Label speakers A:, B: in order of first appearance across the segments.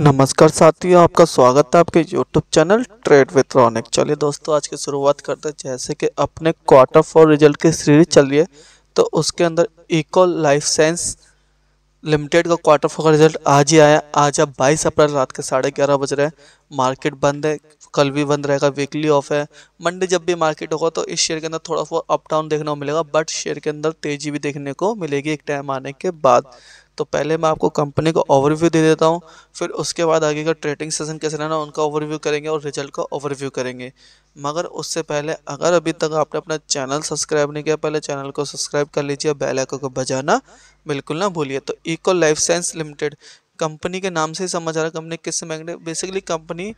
A: नमस्कार साथियों आपका स्वागत है आपके YouTube channel trade with Ronik चलिए दोस्तों आज की शुरुआत करते हैं जैसे कि अपने क्वार्टर फोर रिजल्ट की सीरीज चल रही है तो उसके अंदर इको लाइफ साइंस लिमिटेड का क्वार्टर फोर का रिजल्ट आज ही आया आज अब 22 अप्रैल रात के साढ़े ग्यारह बज रहे हैं मार्केट बंद है कल भी बंद रहेगा वीकली ऑफ है मंडे जब भी मार्केट होगा तो इस शेयर के अंदर थोड़ा सा अप डाउन देखने को मिलेगा बट शेयर के अंदर तेजी भी देखने को मिलेगी एक टाइम आने के बाद तो पहले मैं आपको कंपनी का ओवरव्यू दे देता हूँ फिर उसके बाद आगे का ट्रेडिंग सेशन कैसे रहना उनका ओवरव्यू करेंगे और रिजल्ट का ओवरव्यू करेंगे मगर उससे पहले अगर अभी तक आपने अपना चैनल सब्सक्राइब नहीं किया पहले चैनल को सब्सक्राइब कर लीजिए बेल आइकन को बजाना बिल्कुल ना भूलिए तो Eco Life Science limited company के नाम से समझ आ रहा है कंपनी किस segment basically company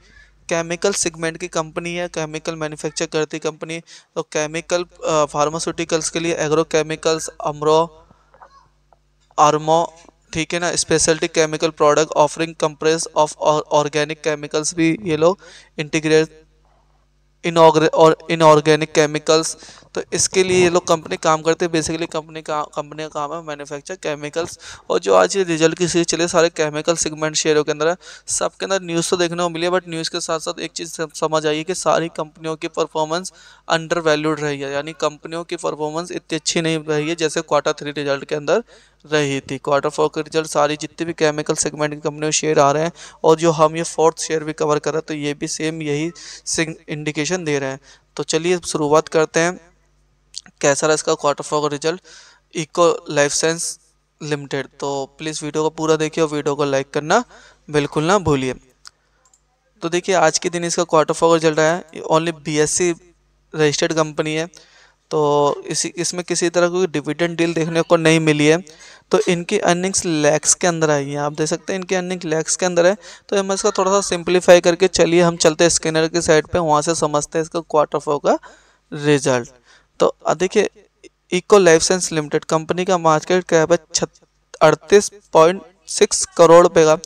A: chemical segment की कंपनी है केमिकल मैन्युफैक्चर करती कंपनी तो केमिकल फार्मास्यूटिकल्स के लिए एग्रोकेमिकल्स अमरो आर्मो ठीक है ना speciality chemical product offering comprises of organic chemicals भी ये लोग इंटीग्रेट इनऑर्ग और इनऑर्गेनिक केमिकल्स तो इसके लिए ये लोग कंपनी काम करते हैं बेसिकली कंपनी का कंपनी का काम है मैन्युफैक्चर केमिकल्स और जो आज ये रिजल्ट की सीरीज चले सारे केमिकल सेगमेंट शेयरों के अंदर है सबके अंदर न्यूज़ तो देखने को मिली है बट न्यूज़ के साथ साथ एक चीज़ समझ आई है कि सारी कंपनियों की परफॉर्मेंस अंडर वैल्यूड रही है यानी कंपनियों की परफॉर्मेंस इतनी अच्छी नहीं रही है जैसे क्वार्टर थ्री रिजल्ट के अंदर रही थी क्वार्टर फोर के रिजल्ट सारी जितनी भी केमिकल सेगमेंट की कंपनी शेयर आ रहे हैं और जो हम ये फोर्थ शेयर भी कवर कर रहे हैं तो ये भी सेम यही इंडिकेशन दे रहे हैं तो चलिए शुरुआत करते हैं कैसा रहा इसका क्वार्टर फोर का result Eco Life Science limited तो प्लीज़ वीडियो को पूरा देखिए और वीडियो को लाइक करना बिल्कुल ना भूलिए तो देखिए आज के दिन इसका क्वार्टर फोर रिजल्ट आया ओनली सी रजिस्टर्ड कंपनी है तो इसी इसमें किसी तरह की डिविडेंड डील देखने को नहीं मिली है तो इनकी अर्निंग्स लैक्स के अंदर आई है आप देख सकते हैं इनकी अर्निंग लैक्स के अंदर है तो हम इसका थोड़ा सा सिंप्लीफाई करके चलिए हम चलते हैं स्कैनर के साइड पे वहाँ से समझते हैं इसका क्वार्टर फोर का रिजल्ट तो देखिए Eco Life Science limited company का मार्केट कैप है छत अड़तीस पॉइंट सिक्स करोड़ रुपये का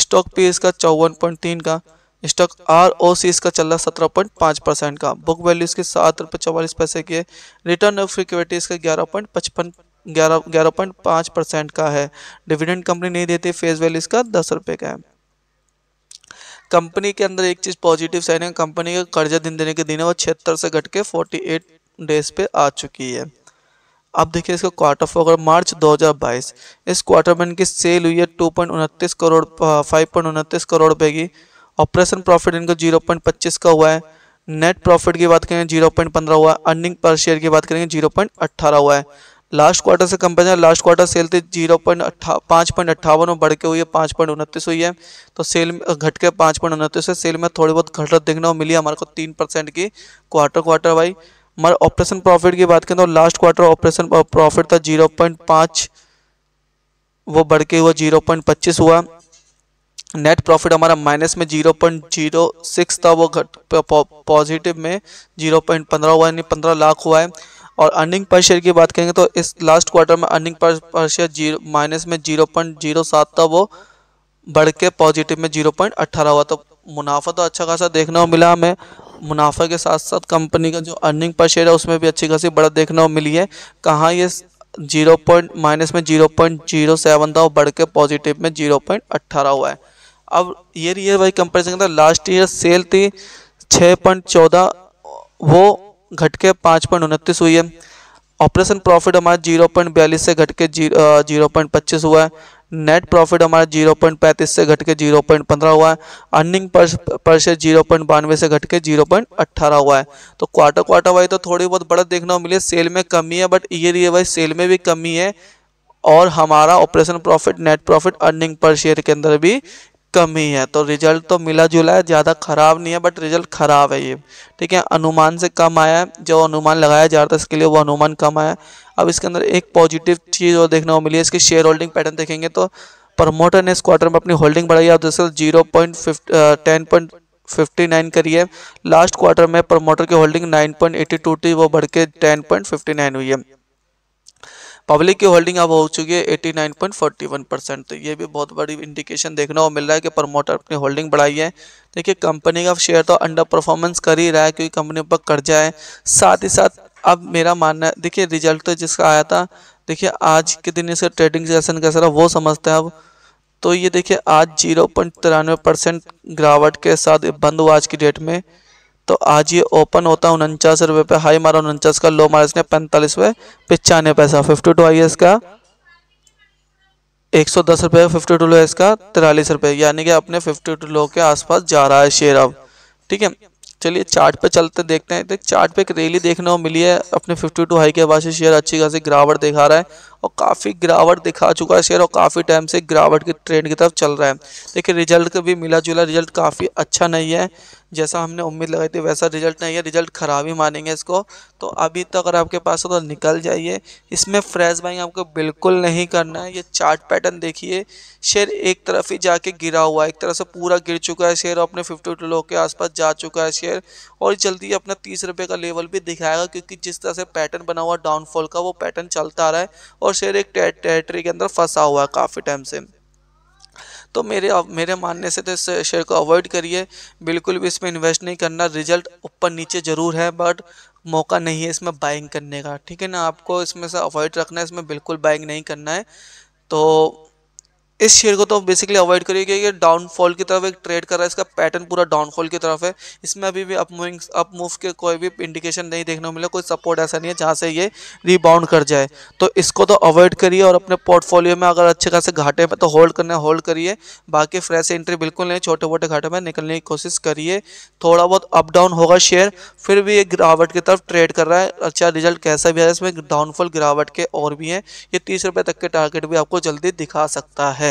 A: स्टॉक पी इसका चौवन पॉइंट तीन का स्टॉक आर ओ सी इसका चल रहा है सत्रह पॉइंट पाँच परसेंट का बुक वैल्यू इसके सात रुपये चौवालीस पैसे की है रिटर्न ऑफ सिक्योरिटी इसका ग्यारह पॉइंट पचपन ग्यारह ग्यारह पॉइंट पाँच परसेंट का है डिविडेंड कंपनी नहीं देती फेस वैल्यू इसका दस रुपये का है कंपनी के अंदर एक चीज़ पॉजिटिव साइन है कंपनी का कर्जा दिन देने के दिन है वो छिहत्तर से घट के फोर्टी एट डेज पे आ चुकी है अब देखिए इसका क्वार्टर फोर मार्च 2022 इस क्वार्टर में इनकी सेल हुई है टू पॉइंट उनतीस करोड़ फाइव पॉइंट उनतीस करोड़ रुपये की ऑपरेशन प्रॉफिट इनका जीरो पॉइंट पच्चीस का हुआ है नेट प्रॉफिट की बात करेंगे जीरो पॉइंट पंद्रह हुआ है अर्निंग पर शेयर की बात करेंगे जीरो पॉइंट अट्ठारह हुआ है लास्ट क्वार्टर से कंपेरिजन लास्ट क्वार्टर सेल थी जीरो पॉइंट अट्ठा पाँच पॉइंट अट्ठावन में बढ़ के हुई है पाँच पॉइंट उनतीस हुई है तो सेल घट के पाँच पॉइंट उनतीस है सेल में थोड़ी बहुत घटत देखने को मिली हमारे को तीन परसेंट की क्वार्टर क्वार्टर वाई हमारे ऑपरेशन प्रॉफिट की बात करें तो लास्ट क्वार्टर ऑपरेशन प्रॉफिट था जीरो पॉइंट पाँच वो बढ़ के हुआ जीरो पॉइंट पच्चीस हुआ नेट प्रॉफिट हमारा माइनस में जीरो पॉइंट जीरो सिक्स था वो घट पॉजिटिव में जीरो पॉइंट पंद्रह हुआ यानी पंद्रह लाख हुआ है और अर्निंग पर शेयर की बात करेंगे तो इस लास्ट क्वार्टर में earning per share zero minus में जीरो पॉइंट जीरो सात था वो बढ़ के पॉजिटिव में जीरो पॉइंट अट्ठारह हुआ तो मुनाफा तो अच्छा खासा देखने को मिला हमें मुनाफा के साथ साथ कंपनी का जो अर्निंग पर शेयर है उसमें भी अच्छी खासी बढ़त देखने को मिली है कहाँ ये जीरो पॉइंट माइनस में जीरो पॉइंट जीरो सेवन था और बढ़ के पॉजिटिव में जीरो पॉइंट अट्ठारह हुआ है अब ईयर ईयर वाई कंपेरिजन करता लास्ट ईयर सेल थी छः पॉइंट चौदह वो घट के पाँच पॉइंट उनतीस हुई है ऑपरेशन प्रॉफिट हमारा जीरो पॉइंट बयालीस से घट के जीरो पॉइंट पच्चीस हुआ है नेट प्रॉफिट हमारा जीरो पॉइंट पैंतीस से घट के जीरो पॉइंट पंद्रह हुआ है earning per share zero point बानवे से घट के जीरो पॉइंट अट्ठारह हुआ है तो क्वार्टर क्वार्टर वाइज तो थोड़ी बहुत बढ़त देखने को मिली सेल में कमी है but year year wise sale में भी कमी है और हमारा operation profit net profit earning per share के अंदर भी कमी है तो रिजल्ट तो मिला जुला है ज़्यादा ख़राब नहीं है बट रिजल्ट ख़राब है ये ठीक है अनुमान से कम आया है जो अनुमान लगाया जा रहा था इसके लिए वो अनुमान कम आया अब इसके अंदर एक पॉजिटिव चीज़ और देखने को मिली है इसकी शेयर होल्डिंग पैटर्न देखेंगे तो प्रमोटर ने इस क्वार्टर में अपनी होल्डिंग बढ़ाई है दरअसल zero point ten point fifty nine करी है लास्ट क्वार्टर में प्रमोटर की होल्डिंग नाइन पॉइंट टू थी वो बढ़ के टेन पॉइंट फिफ्टी नाइन हुई है पब्लिक की होल्डिंग अब हो चुकी है 89.41 परसेंट तो ये भी बहुत बड़ी इंडिकेशन देखने को मिल रहा है कि प्रमोटर अपनी होल्डिंग बढ़ाई है देखिए कंपनी का शेयर तो अंडर परफॉर्मेंस कर ही रहा है क्योंकि कंपनी पर कर्जा है साथ ही साथ अब मेरा मानना है देखिए रिजल्ट तो जिसका आया था देखिए आज के दिन इसे ट्रेडिंग सेशन कैसा रहा वो समझते हैं अब तो ये देखिए आज जीरो पॉइंट तिरानवे परसेंट गिरावट के साथ बंद हुआ आज की डेट में तो आज ये ओपन होता है उनचास रुपये पे हाई मारा उनचास का लो मारा इसने पैंतालीस रुपये पिचानवे पैसा फिफ्टी टू आई का एक सौ दस रुपये फिफ्टी टू लो इसका तिरालीस रुपये यानी कि अपने फिफ्टी टू लो के आसपास जा रहा है शेयर अब ठीक है चलिए चार्ट पे चलते देखते हैं देख चार्ट पे एक रैली देखने को मिली है अपने 52 हाई के बाद से शेयर अच्छी खासी गिरावट दिखा रहा है और काफ़ी गिरावट दिखा चुका है शेयर और काफ़ी टाइम से गिरावट के ट्रेंड की तरफ चल रहा है देखिए रिजल्ट का भी मिला जुला रिजल्ट काफ़ी अच्छा नहीं है जैसा हमने उम्मीद लगाई थी वैसा रिजल्ट नहीं है रिजल्ट ख़राब ही मानेंगे इसको तो अभी तक अगर आपके पास हो तो निकल जाइए इसमें फ्रेश बाइंग आपको बिल्कुल नहीं करना है ये चार्ट पैटर्न देखिए शेयर एक तरफ ही जाके गिरा हुआ है एक तरफ से पूरा गिर चुका है शेयर अपने फिफ्टी टू के आसपास जा चुका है शेयर और जल्दी अपना तीस रुपये का लेवल भी दिखाएगा क्योंकि जिस तरह से पैटर्न बना हुआ डाउनफॉल का वो पैटर्न चलता आ रहा है और और शेर एक टेरिटरी के अंदर फंसा हुआ है काफ़ी टाइम से तो मेरे मेरे मानने से तो इस शेयर को अवॉइड करिए बिल्कुल भी इसमें इन्वेस्ट नहीं करना रिजल्ट ऊपर नीचे ज़रूर है बट मौका नहीं है इसमें बाइंग करने का ठीक है ना आपको इसमें से अवॉइड रखना है इसमें बिल्कुल बाइंग नहीं करना है तो इस शेयर को तो बेसिकली अवॉइड करिए क्योंकि डाउनफॉल की तरफ एक ट्रेड कर रहा है इसका पैटर्न पूरा डाउनफॉल की तरफ है इसमें अभी भी अपमूविंग अप मूव के कोई भी इंडिकेशन नहीं देखने को मिला कोई सपोर्ट ऐसा नहीं है जहाँ से ये रीबाउंड कर जाए तो इसको तो अवॉइड करिए और अपने पोर्टफोलियो में अगर अच्छे खासे घाटे में तो होल्ड करना होल्ड करिए बाकी फ्रेश एंट्री बिल्कुल नहीं छोटे मोटे घाटे में निकलने की कोशिश करिए थोड़ा बहुत अप डाउन होगा शेयर फिर भी ये गिरावट की तरफ ट्रेड कर रहा है अच्छा रिजल्ट कैसा भी है इसमें डाउनफॉल गिरावट के और भी हैं ये तीस रुपये तक के टारगेट भी आपको जल्दी दिखा सकता है